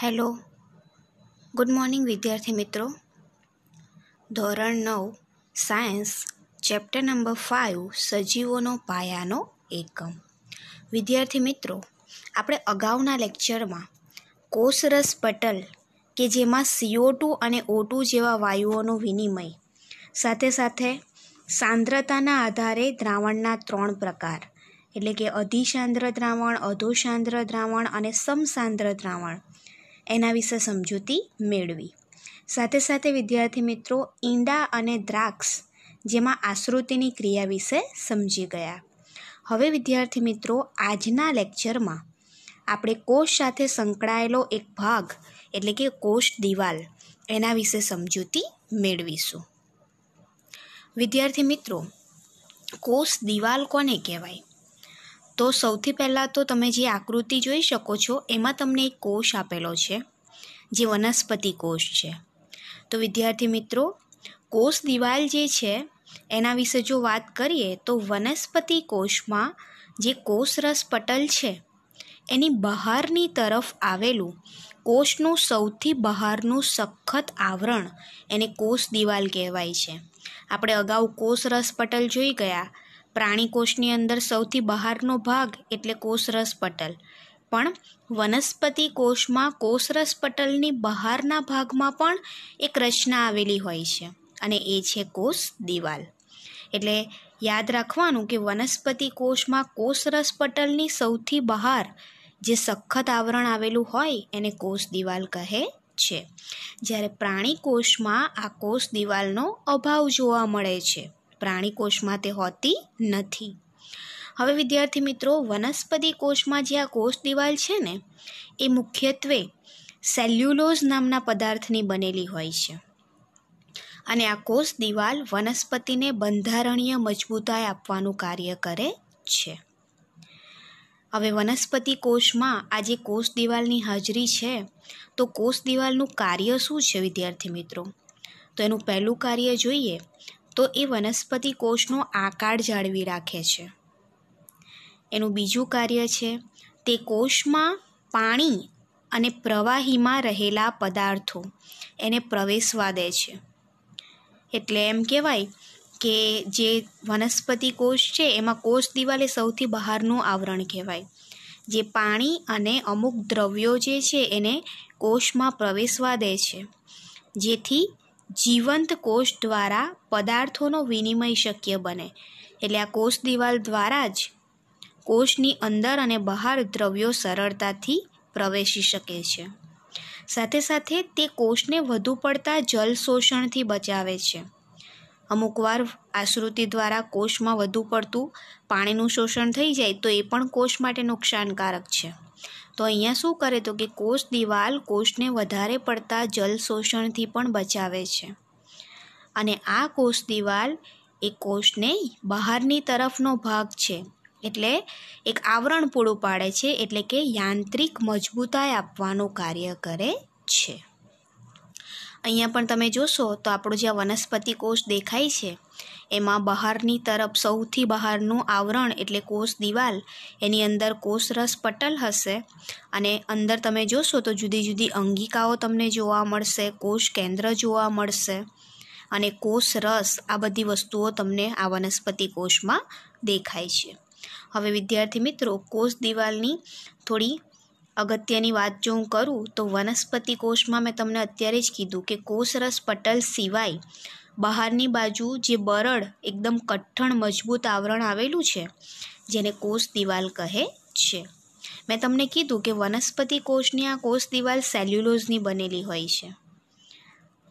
hello good morning વિદ્યાર્થી મિત્રો ધોરણ નવ સાયન્સ ચેપ્ટર નંબર ફાઇવ સજીવોનો પાયાનો એકમ વિદ્યાર્થી મિત્રો આપણે અગાઉના લેક્ચરમાં કોષરસ પટલ કે જેમાં સીઓ ટુ અને ઓ ટુ જેવા વાયુઓનો વિનિમય સાથે સાથે સાંદ્રતાના આધારે દ્રાવણના ત્રણ પ્રકાર એટલે કે અધિશાંદ્ર દ્રાવણ અધોસાંદ્ર દ્રાવણ અને સમસાંદ્ર દ્રાવણ એના વિશે સમજૂતી મેળવી સાથે સાથે વિદ્યાર્થી મિત્રો ઈંડા અને દ્રાક્ષ જેમાં આશ્રુતિની ક્રિયા વિશે સમજી ગયા હવે વિદ્યાર્થી મિત્રો આજના લેક્ચરમાં આપણે કોષ સાથે સંકળાયેલો એક ભાગ એટલે કે કોષ દિવાલ એના વિશે સમજૂતી મેળવીશું વિદ્યાર્થી મિત્રો કોષ દિવાલ કોને કહેવાય તો સૌથી પહેલાં તો તમે જે આકૃતિ જોઈ શકો છો એમાં તમને એક કોષ આપેલો છે જે વનસ્પતિ કોષ છે તો વિદ્યાર્થી મિત્રો કોષ દિવાલ જે છે એના વિશે જો વાત કરીએ તો વનસ્પતિ કોષમાં જે કોષરસ પટલ છે એની બહારની તરફ આવેલું કોષનું સૌથી બહારનું સખત આવરણ એને કોષ દિવાલ કહેવાય છે આપણે અગાઉ કોષરસ પટલ જોઈ ગયા પ્રાણીકોષની અંદર સૌથી બહારનો ભાગ એટલે કોષરસ પટલ પણ વનસ્પતિ કોષમાં કોષરસ પટલની બહારના ભાગમાં પણ એક રચના આવેલી હોય છે અને એ છે કોષ દિવાલ એટલે યાદ રાખવાનું કે વનસ્પતિ કોષમાં કોષરસ પટલની સૌથી બહાર જે સખત આવરણ આવેલું હોય એને કોષ દિવાલ કહે છે જ્યારે પ્રાણી કોષમાં આ કોષ દિવાલનો અભાવ જોવા મળે છે પ્રાણી કોષમાં તે હોતી નથી હવે વિદ્યાર્થી મિત્રો વનસ્પતિ કોષમાં જે આ કોષ દિવાલ છે ને એ મુખ્યત્વે સેલ્યુલોઝ નામના પદાર્થની બનેલી હોય છે અને આ કોષ દિવાલ વનસ્પતિને બંધારણીય મજબૂતાઈ આપવાનું કાર્ય કરે છે હવે વનસ્પતિ કોષમાં આ જે કોષ દિવાલની હાજરી છે તો કોષ દિવાલનું કાર્ય શું છે વિદ્યાર્થી મિત્રો તો એનું પહેલું કાર્ય જોઈએ તો એ વનસ્પતિ કોષનો આકાર જાળવી રાખે છે એનું બીજું કાર્ય છે તે કોષમાં પાણી અને પ્રવાહીમાં રહેલા પદાર્થો એને પ્રવેશવા દે છે એટલે એમ કહેવાય કે જે વનસ્પતિ કોષ છે એમાં કોષ દિવાલ એ સૌથી બહારનું આવરણ કહેવાય જે પાણી અને અમુક દ્રવ્યો જે છે એને કોષમાં પ્રવેશવા દે છે જેથી જીવંત કોષ દ્વારા પદાર્થોનો વિનિમય શક્ય બને એટલે આ કોષ દિવાલ દ્વારા જ કોષની અંદર અને બહાર દ્રવ્યો સરળતાથી પ્રવેશી શકે છે સાથે સાથે તે કોષને વધુ પડતા જલ શોષણથી બચાવે છે અમુકવાર આશ્રુતિ દ્વારા કોષમાં વધુ પડતું પાણીનું શોષણ થઈ જાય તો એ પણ કોષ માટે નુકસાનકારક છે તો અહીંયા શું કરે તો કે કોષ દિવાલ કોષને વધારે પડતા જલ શોષણથી પણ બચાવે છે અને આ કોષ દિવાલ એ કોષને બહારની તરફનો ભાગ છે એટલે એક આવરણ પૂરું પાડે છે એટલે કે યાંત્રિક મજબૂતાઈ આપવાનું કાર્ય કરે છે અહીંયા પણ તમે જોશો તો આપણો જે વનસ્પતિ કોષ દેખાય છે એમાં બહારની તરફ સૌથી બહારનું આવરણ એટલે કોષ દિવાલ એની અંદર કોષરસ પટલ હશે અને અંદર તમે જોશો તો જુદી જુદી અંગિકાઓ તમને જોવા મળશે કોષ કેન્દ્ર જોવા મળશે અને કોષરસ આ બધી વસ્તુઓ તમને આ વનસ્પતિ કોષમાં દેખાય છે હવે વિદ્યાર્થી મિત્રો કોષ દિવાલની થોડી અગત્યની વાત જો હું કરું તો વનસ્પતિ કોષમાં મેં તમને અત્યારે જ કીધું કે કોષરસ પટલ સિવાય બહારની બાજુ જે બરડ એકદમ કઠણ મજબૂત આવરણ આવેલું છે જેને કોષ દિવાલ કહે છે મેં તમને કીધું કે વનસ્પતિ કોષની આ કોષ દિવાલ સેલ્યુલોઝની બનેલી હોય છે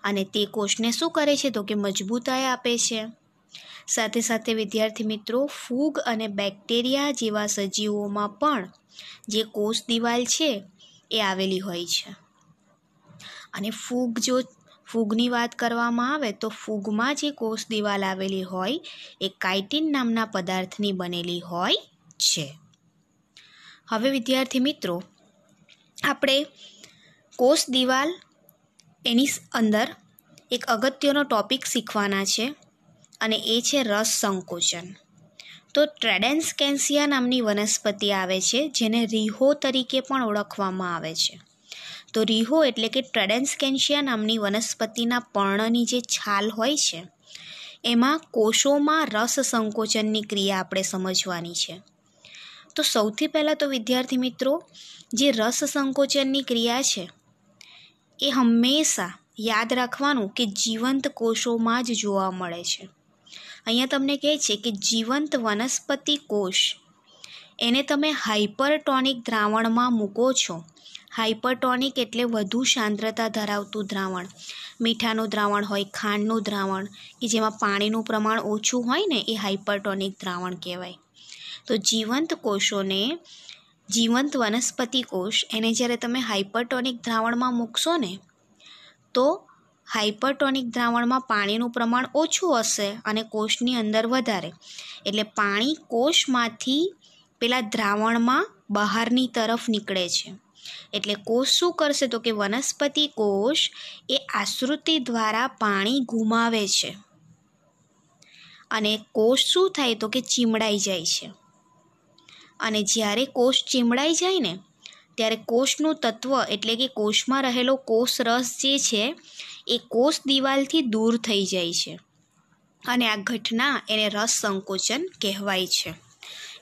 અને તે કોષને શું કરે છે તો કે મજબૂતાઈ આપે છે સાથે સાથે વિદ્યાર્થી મિત્રો ફૂગ અને બેક્ટેરિયા જેવા સજીવોમાં પણ જે કોષ દિવાલ છે એ આવેલી હોય છે અને ફૂગ જો ફૂગની વાત કરવામાં આવે તો ફૂગમાં જે કોષ દિવાલ આવેલી હોય એ કાઇટિન નામના પદાર્થની બનેલી હોય છે હવે વિદ્યાર્થી મિત્રો આપણે કોષ દિવાલ એની અંદર એક અગત્યનો ટોપિક શીખવાના છે અને એ છે રસ સંકોચન તો ટ્રેડેન્સકેન્સિયા નામની વનસ્પતિ આવે છે જેને રીહો તરીકે પણ ઓળખવામાં આવે છે તો રીહો એટલે કે ટ્રેડેન્સકેન્સિયા નામની વનસ્પતિના પર્ણની જે છાલ હોય છે એમાં કોષોમાં રસ સંકોચનની ક્રિયા આપણે સમજવાની છે તો સૌથી પહેલાં તો વિદ્યાર્થી મિત્રો જે રસ સંકોચનની ક્રિયા છે એ હંમેશા યાદ રાખવાનું કે જીવંત કોષોમાં જ જોવા મળે છે અહીંયા તમને કહે છે કે જીવંત વનસ્પતિ કોષ એને તમે હાઇપરટોનિક દ્રાવણમાં મૂકો છો હાઇપરટોનિક એટલે વધુ સાંદ્રતા ધરાવતું દ્રાવણ મીઠાનું દ્રાવણ હોય ખાંડનું દ્રાવણ કે જેમાં પાણીનું પ્રમાણ ઓછું હોય ને એ હાઇપરટોનિક દ્રાવણ કહેવાય તો જીવંત કોષોને જીવંત વનસ્પતિ કોષ એને જ્યારે તમે હાઇપરટોનિક દ્રાવણમાં મૂકશો ને તો હાઇપરટોનિક દ્રાવણમાં પાણીનું પ્રમાણ ઓછું હશે અને કોષની અંદર વધારે એટલે પાણી કોષમાંથી પેલા દ્રાવણમાં બહારની તરફ નીકળે છે એટલે કોષ શું કરશે તો કે વનસ્પતિ કોષ એ આશ્રુતિ દ્વારા પાણી ગુમાવે છે અને કોષ શું થાય તો કે ચીમડાઈ જાય છે અને જ્યારે કોષ ચીમડાઈ જાય ને ત્યારે કોષનું તત્વ એટલે કે કોષમાં રહેલો કોષ રસ જે છે એ કોષ દિવાલથી દૂર થઈ જાય છે અને આ ઘટના એને રસ સંકોચન કહેવાય છે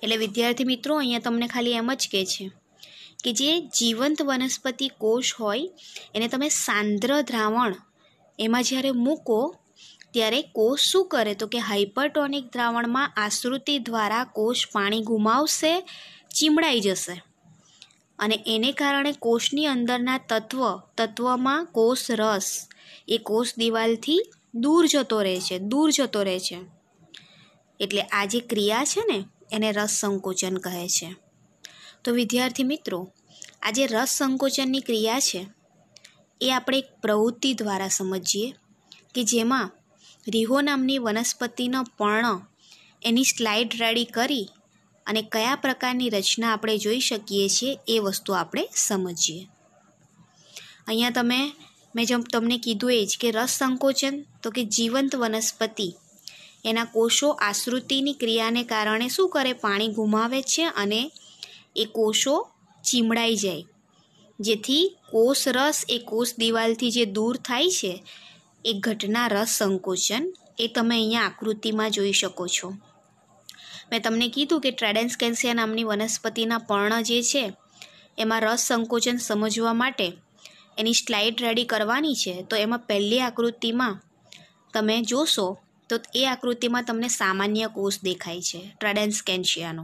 એટલે વિદ્યાર્થી મિત્રો અહીંયા તમને ખાલી એમ જ કહે છે કે જે જીવંત વનસ્પતિ કોષ હોય એને તમે સાંદ્ર દ્રાવણ એમાં જ્યારે મૂકો ત્યારે કોષ શું કરે તો કે હાઇપરટોનિક દ્રાવણમાં આશ્રુતિ દ્વારા કોષ પાણી ગુમાવશે ચીમડાઈ જશે અને એને કારણે કોષની અંદરના તત્વ તત્વમાં કોષ રસ એ કોષ દિવાલથી દૂર જતો રહે છે દૂર જતો રહે છે એટલે આ જે ક્રિયા છે ને એને રસ સંકોચન કહે છે તો વિદ્યાર્થી મિત્રો આ જે રસ સંકોચનની ક્રિયા છે એ આપણે એક પ્રવૃત્તિ દ્વારા સમજીએ કે જેમાં રીહો નામની વનસ્પતિનો પર્ણ એની સ્લાઇડ રેડી કરી અને કયા પ્રકારની રચના આપણે જોઈ શકીએ છીએ એ વસ્તુ આપણે સમજીએ અહીંયા તમે મેં જેમ તમને કીધું એ જ કે રસ સંકોચન તો કે જીવંત વનસ્પતિ એના કોષો આશ્રુતિની ક્રિયાને કારણે શું કરે પાણી ગુમાવે છે અને એ કોષો ચીમડાઈ જાય જેથી કોષ રસ એ કોષ દિવાલથી જે દૂર થાય છે એ ઘટના રસ સંકોચન એ તમે અહીંયા આકૃતિમાં જોઈ શકો છો મેં તમને કીધું કે કેન્સિયા નામની વનસ્પતિના પર્ણ જે છે એમાં રસ સંકોચન સમજવા માટે એની સ્લાઇડ રેડી કરવાની છે તો એમાં પહેલી આકૃતિમાં તમે જોશો તો એ આકૃતિમાં તમને સામાન્ય કોષ દેખાય છે ટ્રાડન્સ કેન્શિયાનો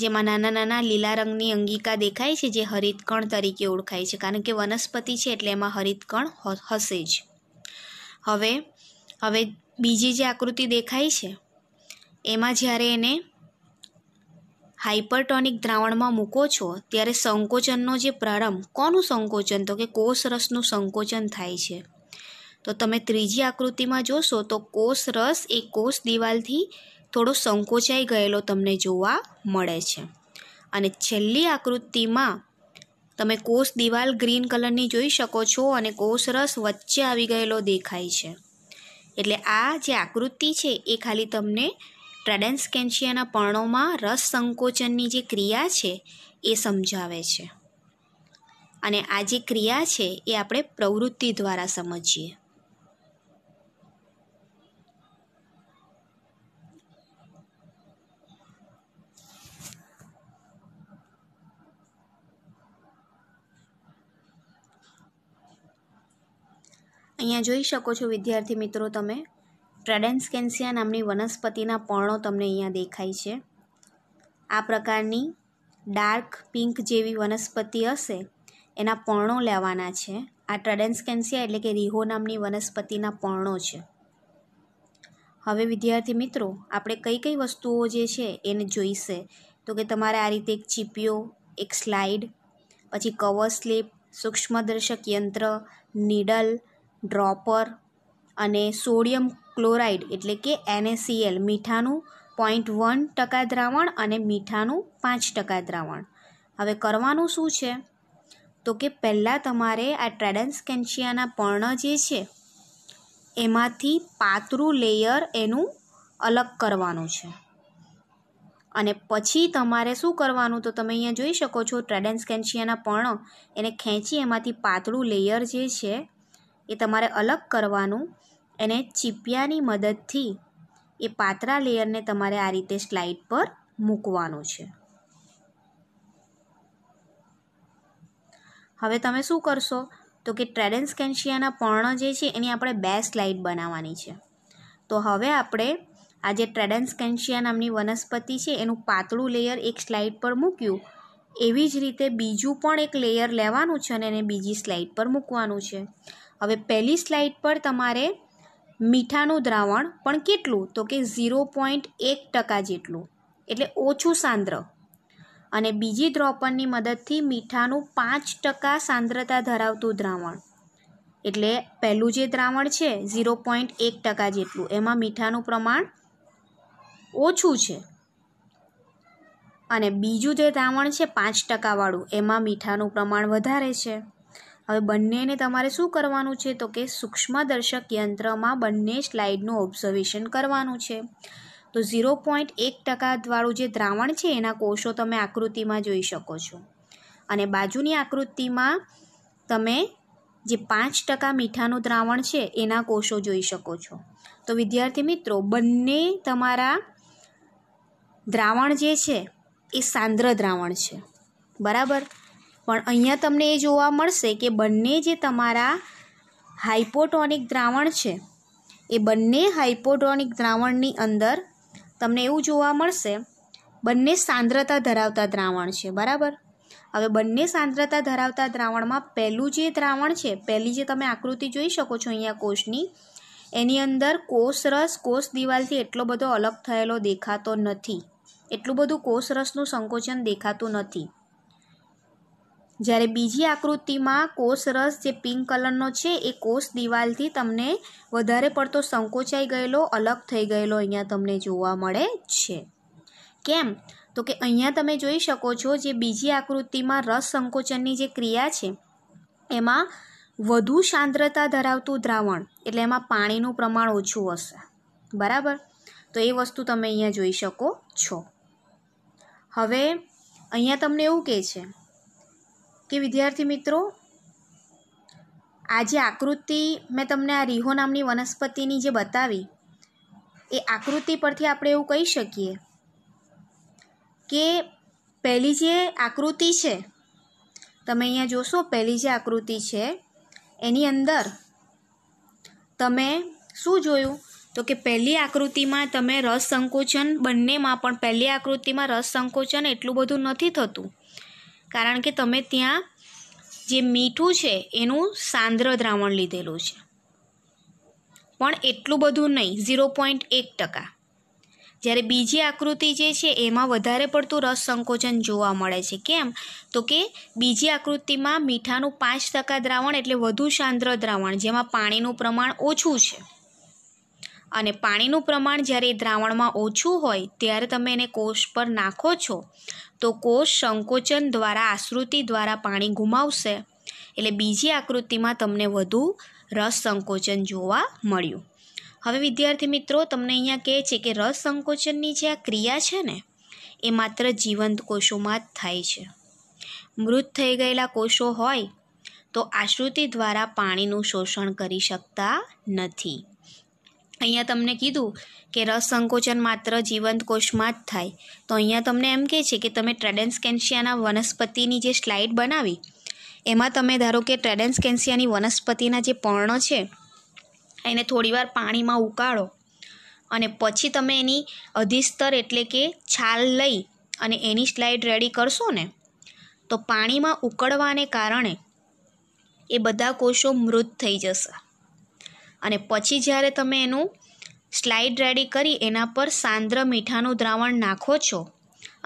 જેમાં નાના નાના લીલા રંગની અંગિકા દેખાય છે જે હરિતકણ તરીકે ઓળખાય છે કારણ કે વનસ્પતિ છે એટલે એમાં હરિતકણ હશે જ હવે હવે બીજી જે આકૃતિ દેખાય છે એમાં જ્યારે એને હાઇપરટોનિક દ્રાવણમાં મૂકો છો ત્યારે સંકોચનનો જે પ્રારંભ કોનું સંકોચન તો કે કોષરસનું સંકોચન થાય છે તો તમે ત્રીજી આકૃતિમાં જોશો તો કોષરસ એ કોષ દિવાલથી થોડો સંકોચાઈ ગયેલો તમને જોવા મળે છે અને છેલ્લી આકૃતિમાં તમે કોષ દિવાલ ગ્રીન કલરની જોઈ શકો છો અને કોષરસ વચ્ચે આવી ગયેલો દેખાય છે એટલે આ જે આકૃતિ છે એ ખાલી તમને ટ્રેડેન્સકેન્શિયાના પર્ણોમાં રસ સંકોચનની જે ક્રિયા છે એ સમજાવે છે અને આ જે ક્રિયા છે એ આપણે પ્રવૃત્તિ દ્વારા સમજીએ અહીંયા જોઈ શકો છો વિદ્યાર્થી મિત્રો તમે ટ્રેડેન્સકેન્સિયા નામની વનસ્પતિના પર્ણો તમને અહીંયા દેખાય છે આ પ્રકારની ડાર્ક પિંક જેવી વનસ્પતિ હશે એના પર્ણો લેવાના છે આ ટ્રેડેન્સકેન્સિયા એટલે કે રીહો નામની વનસ્પતિના પર્ણો છે હવે વિદ્યાર્થી મિત્રો આપણે કઈ કઈ વસ્તુઓ જે છે એને જોઈશે તો કે તમારે આ રીતે એક ચીપીઓ એક સ્લાઇડ પછી કવર સ્લીપ સૂક્ષ્મદર્શક યંત્ર નીડલ ડ્રોપર અને સોડિયમ ક્લોરાઇડ એટલે કે એનએસીએલ મીઠાનું પોઈન્ટ વન ટકા દ્રાવણ અને મીઠાનું પાંચ ટકા દ્રાવણ હવે કરવાનું શું છે તો કે પહેલાં તમારે આ ટ્રેડન્સ કેન્શિયાના પર્ણ જે છે એમાંથી પાતળું લેયર એનું અલગ કરવાનું છે અને પછી તમારે શું કરવાનું તો તમે અહીંયા જોઈ શકો છો ટ્રેડન્સ કેન્શિયાના પર્ણ એને ખેંચી એમાંથી પાતળું લેયર જે છે એ તમારે અલગ કરવાનું એને ચીપિયાની મદદથી એ પાતળા લેયરને તમારે આ રીતે સ્લાઇડ પર મૂકવાનું છે હવે તમે શું કરશો તો કે ટ્રેડન્સ કેન્શિયાના પર્ણ જે છે એની આપણે બે સ્લાઇડ બનાવવાની છે તો હવે આપણે આ જે ટ્રેડન્સ કેન્શિયા નામની વનસ્પતિ છે એનું પાતળું લેયર એક સ્લાઇડ પર મૂક્યું એવી જ રીતે બીજું પણ એક લેયર લેવાનું છે અને એને બીજી સ્લાઇડ પર મૂકવાનું છે હવે પહેલી સ્લાઇડ પર તમારે મીઠાનું દ્રાવણ પણ કેટલું તો કે ઝીરો પોઈન્ટ એક ટકા જેટલું એટલે ઓછું સાંદ્ર અને બીજી દ્રોપણની મદદથી મીઠાનું પાંચ ટકા સાંદ્રતા ધરાવતું દ્રાવણ એટલે પહેલું જે દ્રાવણ છે ઝીરો પોઈન્ટ એક ટકા જેટલું એમાં મીઠાનું પ્રમાણ ઓછું છે અને બીજું જે દ્રાવણ છે પાંચ ટકાવાળું એમાં મીઠાનું પ્રમાણ વધારે છે હવે બંનેને તમારે શું કરવાનું છે તો કે સૂક્ષ્મદર્શક યંત્રમાં બંને સ્લાઇડનું ઓબ્ઝર્વેશન કરવાનું છે તો ઝીરો પોઈન્ટ એક ટકાવાળું જે દ્રાવણ છે એના કોષો તમે આકૃતિમાં જોઈ શકો છો અને બાજુની આકૃતિમાં તમે જે પાંચ ટકા મીઠાનું દ્રાવણ છે એના કોષો જોઈ શકો છો તો વિદ્યાર્થી મિત્રો બંને તમારા દ્રાવણ જે છે એ સાંદ્ર દ્રાવણ છે બરાબર પણ અહીંયા તમને એ જોવા મળશે કે બંને જે તમારા હાઇપોટોનિક દ્રાવણ છે એ બંને હાઇપોટોનિક દ્રાવણની અંદર તમને એવું જોવા મળશે બંને સાંદ્રતા ધરાવતા દ્રાવણ છે બરાબર હવે બંને સાંદ્રતા ધરાવતા દ્રાવણમાં પહેલું જે દ્રાવણ છે પહેલી જે તમે આકૃતિ જોઈ શકો છો અહીંયા કોષની એની અંદર કોષરસ કોષ દિવાલથી એટલો બધો અલગ થયેલો દેખાતો નથી એટલું બધું કોષ રસનું સંકોચન દેખાતું નથી જ્યારે બીજી આકૃતિમાં કોષ રસ જે પિંક કલરનો છે એ કોષ દિવાલથી તમને વધારે પડતો સંકોચાઈ ગયેલો અલગ થઈ ગયેલો અહીંયા તમને જોવા મળે છે કેમ તો કે અહીંયા તમે જોઈ શકો છો જે બીજી આકૃતિમાં રસ સંકોચનની જે ક્રિયા છે એમાં વધુ સાંદ્રતા ધરાવતું દ્રાવણ એટલે એમાં પાણીનું પ્રમાણ ઓછું હશે બરાબર તો એ વસ્તુ તમે અહીંયા જોઈ શકો છો હવે અહીંયા તમને એવું કહે છે કે વિદ્યાર્થી મિત્રો આ જે આકૃતિ મેં તમને આ રીહો નામની વનસ્પતિની જે બતાવી એ આકૃતિ પરથી આપણે એવું કહી શકીએ કે પહેલી જે આકૃતિ છે તમે અહીંયા જોશો પહેલી જે આકૃતિ છે એની અંદર તમે શું જોયું તો કે પહેલી આકૃતિમાં તમે રસ સંકોચન બંનેમાં પણ પહેલી આકૃતિમાં રસ સંકોચન એટલું બધું નથી થતું કારણ કે તમે ત્યાં જે મીઠું છે એનું સાંદ્ર દ્રાવણ લીધેલું છે પણ એટલું બધું નહીં ઝીરો પોઈન્ટ એક ટકા જ્યારે બીજી આકૃતિ જે છે એમાં વધારે પડતું રસ સંકોચન જોવા મળે છે કેમ તો કે બીજી આકૃતિમાં મીઠાનું પાંચ ટકા દ્રાવણ એટલે વધુ સાંદ્ર દ્રાવણ જેમાં પાણીનું પ્રમાણ ઓછું છે અને પાણીનું પ્રમાણ જ્યારે દ્રાવણમાં ઓછું હોય ત્યારે તમે એને કોષ પર નાખો છો તો કોષ સંકોચન દ્વારા આશ્રુતિ દ્વારા પાણી ગુમાવશે એટલે બીજી આકૃતિમાં તમને વધુ રસ સંકોચન જોવા મળ્યું હવે વિદ્યાર્થી મિત્રો તમને અહીંયા કહે છે કે રસ સંકોચનની જે આ ક્રિયા છે ને એ માત્ર જીવંત કોષોમાં જ થાય છે મૃત થઈ ગયેલા કોષો હોય તો આશ્રુતિ દ્વારા પાણીનું શોષણ કરી શકતા નથી અહીંયા તમને કીધું કે રસ સંકોચન માત્ર જીવંત કોષમાં જ થાય તો અહીંયા તમને એમ કહે છે કે તમે ટ્રેડેન્સ કેન્શિયાના વનસ્પતિની જે સ્લાઇડ બનાવી એમાં તમે ધારો કે ટ્રેડેન્સ ટ્રેડેન્સકેન્શિયાની વનસ્પતિના જે પર્ણ છે એને થોડીવાર પાણીમાં ઉકાળો અને પછી તમે એની અધિસ્તર એટલે કે છાલ લઈ અને એની સ્લાઇડ રેડી કરશો ને તો પાણીમાં ઉકળવાને કારણે એ બધા કોષો મૃત થઈ જશે અને પછી જ્યારે તમે એનું સ્લાઇડ રેડી કરી એના પર સાંદ્ર મીઠાનું દ્રાવણ નાખો છો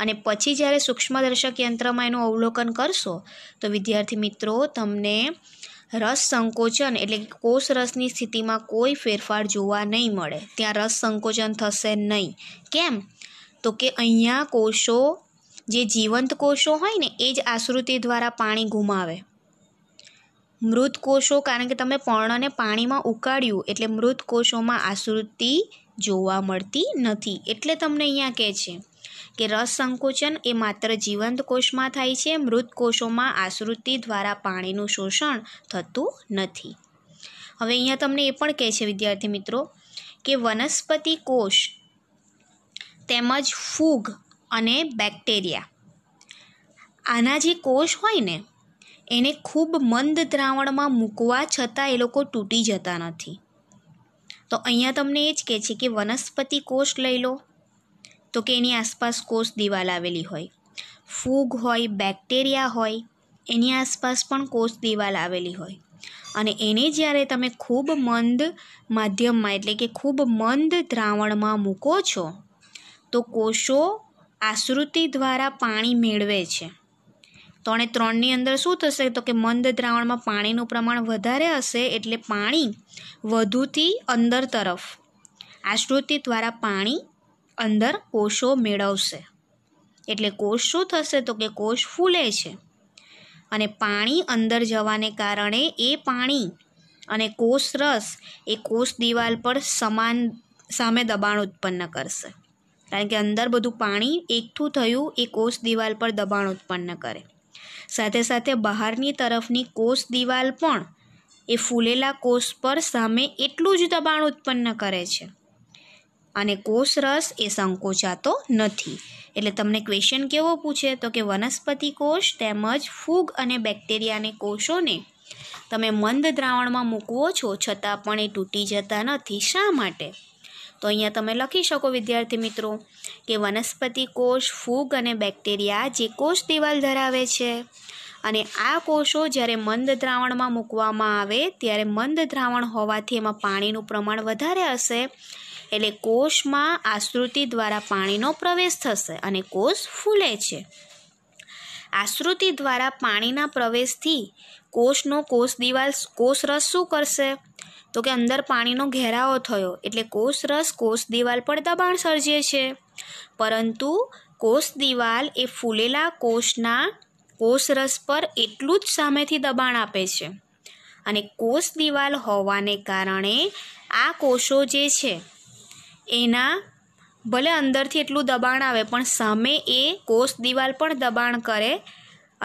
અને પછી જ્યારે સૂક્ષ્મદર્શક યંત્રમાં એનું અવલોકન કરશો તો વિદ્યાર્થી મિત્રો તમને રસ સંકોચન એટલે કે કોષ રસની સ્થિતિમાં કોઈ ફેરફાર જોવા નહીં મળે ત્યાં રસ સંકોચન થશે નહીં કેમ તો કે અહીંયા કોષો જે જીવંત કોષો હોય ને એ જ આશ્રુતિ દ્વારા પાણી ગુમાવે મૃત કોષો કારણ કે તમે પર્ણને પાણીમાં ઉકાળ્યું એટલે મૃત કોષોમાં આસૃતિ જોવા મળતી નથી એટલે તમને અહીંયા કહે છે કે રસ સંકોચન એ માત્ર જીવંત કોષમાં થાય છે મૃત કોષોમાં આસૃતિ દ્વારા પાણીનું શોષણ થતું નથી હવે અહીંયા તમને એ પણ કહે છે વિદ્યાર્થી મિત્રો કે વનસ્પતિ કોષ તેમજ ફૂગ અને બેક્ટેરિયા આના જે કોષ હોય ને એને ખૂબ મંદ દ્રાવણમાં મૂકવા છતાં એ લોકો તૂટી જતા નથી તો અહીંયા તમને એ જ કહે છે કે વનસ્પતિ કોષ લઈ લો તો કે એની આસપાસ કોષ દિવાલ આવેલી હોય ફૂગ હોય બેક્ટેરિયા હોય એની આસપાસ પણ કોષ દિવાલ આવેલી હોય અને એને જ્યારે તમે ખૂબ મંદ માધ્યમમાં એટલે કે ખૂબ મંદ દ્રાવણમાં મૂકો છો તો કોષો આશ્રુતિ દ્વારા પાણી મેળવે છે ત્રણે ત્રણની અંદર શું થશે તો કે મંદ દ્રાવણમાં પાણીનું પ્રમાણ વધારે હશે એટલે પાણી વધુથી અંદર તરફ આશ્રુતિ દ્વારા પાણી અંદર કોષો મેળવશે એટલે કોષ શું થશે તો કે કોષ ફૂલે છે અને પાણી અંદર જવાને કારણે એ પાણી અને કોષ રસ એ કોષ દિવાલ પર સમાન સામે દબાણ ઉત્પન્ન કરશે કારણ કે અંદર બધું પાણી એકઠું થયું એ કોષ દિવાલ પર દબાણ ઉત્પન્ન કરે સાથે સાથે બહારની તરફની કોષ દિવાલ પણ એ ફૂલેલા કોષ પર સામે એટલું જ દબાણ ઉત્પન્ન કરે છે અને કોષ રસ એ સંકોચાતો નથી એટલે તમને ક્વેશ્ચન કેવો પૂછે તો કે વનસ્પતિ કોષ તેમજ ફૂગ અને બેક્ટેરિયાને કોષોને તમે મંદ દ્રાવણમાં મૂકવો છો છતાં પણ એ તૂટી જતા નથી શા માટે તો અહીંયા તમે લખી શકો વિદ્યાર્થી મિત્રો કે વનસ્પતિ કોષ ફૂગ અને બેક્ટેરિયા જે કોષ દિવાલ ધરાવે છે અને આ કોષો જ્યારે મંદ દ્રાવણમાં મૂકવામાં આવે ત્યારે મંદ દ્રાવણ હોવાથી એમાં પાણીનું પ્રમાણ વધારે હશે એટલે કોષમાં આશ્રુતિ દ્વારા પાણીનો પ્રવેશ થશે અને કોષ ફૂલે છે આશ્રુતિ દ્વારા પાણીના પ્રવેશથી કોષનો કોષ દિવાલ કોષરસ શું કરશે તો કે અંદર પાણીનો ઘેરાવો થયો એટલે કોષરસ કોષ દિવાલ પર દબાણ સર્જે છે પરંતુ કોષ દિવાલ એ ફૂલેલા કોષના કોષરસ પર એટલું જ સામેથી દબાણ આપે છે અને કોષ દિવાલ હોવાને કારણે આ કોષો જે છે એના ભલે અંદરથી એટલું દબાણ આવે પણ સામે એ કોષ દિવાલ પણ દબાણ કરે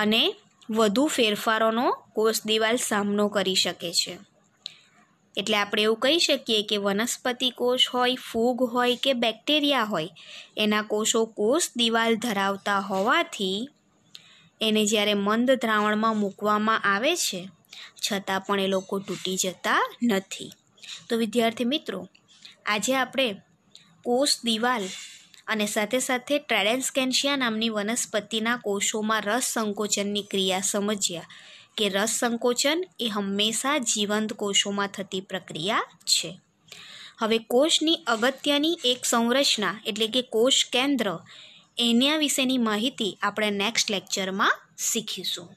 અને વધુ ફેરફારોનો કોષ દિવાલ સામનો કરી શકે છે એટલે આપણે એવું કહી શકીએ કે વનસ્પતિ કોષ હોય ફૂગ હોય કે બેક્ટેરિયા હોય એના કોષો કોષ દિવાલ ધરાવતા હોવાથી એને જ્યારે મંદ દ્રાવણમાં મૂકવામાં આવે છે છતાં પણ એ લોકો તૂટી જતા નથી તો વિદ્યાર્થી મિત્રો આજે આપણે કોષ દિવાલ અને સાથે સાથે ટ્રેડેન્સકેન્શિયા નામની વનસ્પતિના કોષોમાં રસ સંકોચનની ક્રિયા સમજ્યા કે રસ સંકોચન એ હંમેશા જીવંત કોષોમાં થતી પ્રક્રિયા છે હવે કોષની અગત્યની એક સંરચના એટલે કે કોષ કેન્દ્ર એના વિશેની માહિતી આપણે નેક્સ્ટ લેક્ચરમાં શીખીશું